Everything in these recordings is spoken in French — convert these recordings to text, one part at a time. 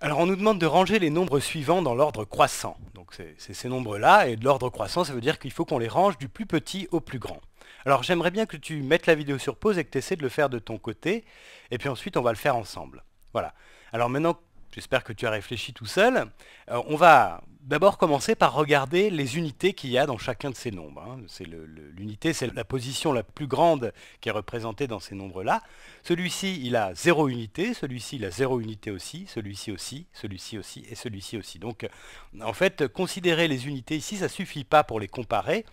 Alors on nous demande de ranger les nombres suivants dans l'ordre croissant. Donc c'est ces nombres-là, et de l'ordre croissant, ça veut dire qu'il faut qu'on les range du plus petit au plus grand. Alors j'aimerais bien que tu mettes la vidéo sur pause et que tu essaies de le faire de ton côté, et puis ensuite on va le faire ensemble. Voilà. Alors maintenant J'espère que tu as réfléchi tout seul. Euh, on va d'abord commencer par regarder les unités qu'il y a dans chacun de ces nombres. Hein. C'est L'unité, c'est la position la plus grande qui est représentée dans ces nombres-là. Celui-ci, il a zéro unité, celui-ci, il a zéro unité aussi, celui-ci aussi, celui-ci aussi et celui-ci aussi. Donc, euh, en fait, considérer les unités ici, ça ne suffit pas pour les comparer,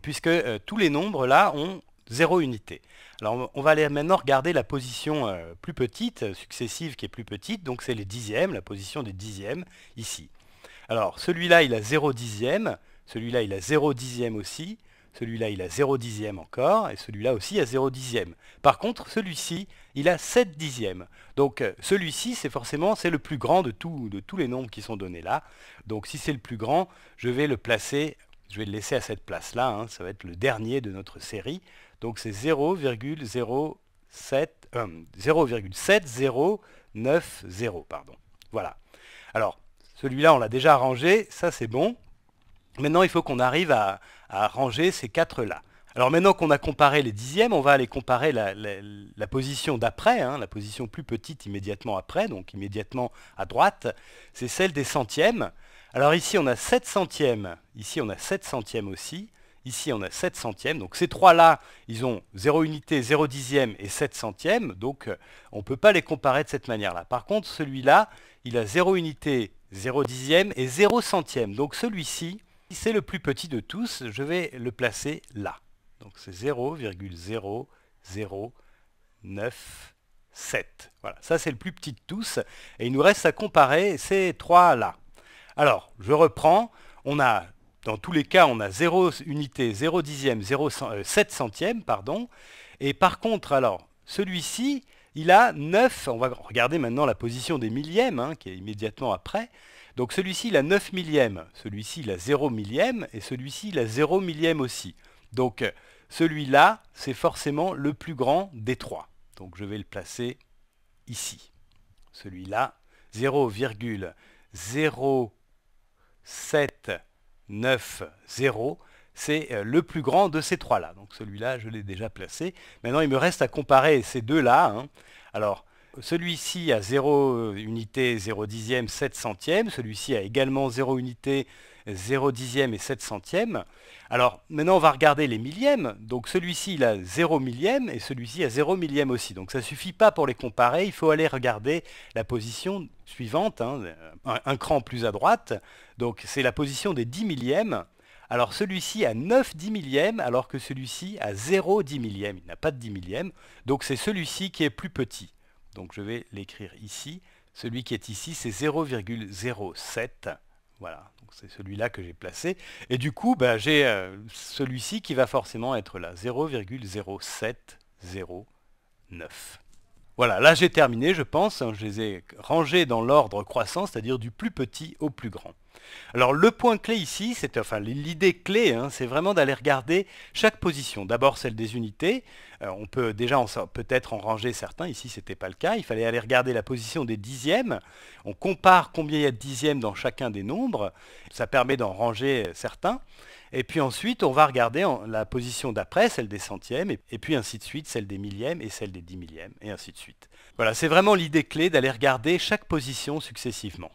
puisque euh, tous les nombres-là ont 0 unité. Alors on va aller maintenant regarder la position euh, plus petite, successive qui est plus petite, donc c'est les dixièmes, la position des dixièmes ici. Alors celui-là il a 0 dixième, celui-là il a 0 dixième aussi, celui-là il a 0 dixième encore, et celui-là aussi a 0 dixième. Par contre celui-ci il a 7 dixièmes. Donc euh, celui-ci c'est forcément c'est le plus grand de, de tous les nombres qui sont donnés là. Donc si c'est le plus grand, je vais le placer je vais le laisser à cette place-là, hein. ça va être le dernier de notre série. Donc c'est 0,07 0,7090, euh, pardon. Voilà. Alors, celui-là, on l'a déjà rangé, ça c'est bon. Maintenant, il faut qu'on arrive à, ranger ces quatre-là. Alors maintenant qu'on a comparé les dixièmes, on va aller comparer la, position d'après, hein, la position plus petite immédiatement après, donc immédiatement à droite, c'est celle des centièmes. Alors ici, on a 7 centièmes. Ici, on a 7 centièmes aussi. Ici, on a 7 centièmes. Donc ces trois-là, ils ont 0 unité, 0 dixième et 7 centièmes. Donc euh, on ne peut pas les comparer de cette manière-là. Par contre, celui-là, il a 0 unité, 0 dixième et 0 centième. Donc celui-ci, c'est le plus petit de tous. Je vais le placer là. Donc c'est 0,0097. Voilà, ça c'est le plus petit de tous. Et il nous reste à comparer ces trois-là. Alors, je reprends. On a, dans tous les cas, on a 0 unité, 0 dixième, 0 7 centième, pardon. Et par contre, alors, celui-ci, il a 9, on va regarder maintenant la position des millièmes, hein, qui est immédiatement après. Donc celui-ci, il a 9 millièmes, celui-ci, il a 0 millième, et celui-ci, il a 0 millième aussi. Donc celui-là, c'est forcément le plus grand des trois. Donc je vais le placer ici. Celui-là, 0,0 7, 9, 0. C'est euh, le plus grand de ces trois-là. Donc celui-là, je l'ai déjà placé. Maintenant, il me reste à comparer ces deux-là. Hein. Alors, celui-ci a 0 euh, unité, 0 dixième, 7 centième. Celui-ci a également 0 unité, 0 dixième et 7 centièmes. Alors maintenant on va regarder les millièmes. Donc celui-ci il a 0 millième et celui-ci a 0 millième aussi. Donc ça ne suffit pas pour les comparer, il faut aller regarder la position suivante, hein, un, cran plus à droite. Donc c'est la position des 10 millièmes. Alors celui-ci a 9 10 millièmes alors que celui-ci a 0 10 millièmes. Il n'a pas de 10 millièmes. Donc c'est celui ci qui est plus petit. Donc je vais l'écrire ici. Celui qui est ici, c'est 0,07. Voilà, donc c'est celui-là que j'ai placé. Et du coup, bah, j'ai euh, celui-ci qui va forcément être là, 0,0709. Voilà, là j'ai terminé, je pense. Je les ai rangés dans l'ordre croissant, c'est-à-dire du plus petit au plus grand. Alors le point clé ici, c'est enfin l'idée clé, hein, c'est vraiment d'aller regarder chaque position. D'abord celle des unités, euh, on peut déjà peut-être en ranger certains, ici ce n'était pas le cas, il fallait aller regarder la position des dixièmes, on compare combien il y a de dixièmes dans chacun des nombres, ça permet d'en ranger euh, certains, et puis ensuite on va regarder la position d'après, celle des centièmes, et, puis ainsi de suite, celle des millièmes et celle des dix millièmes, et ainsi de suite. Voilà, c'est vraiment l'idée clé d'aller regarder chaque position successivement.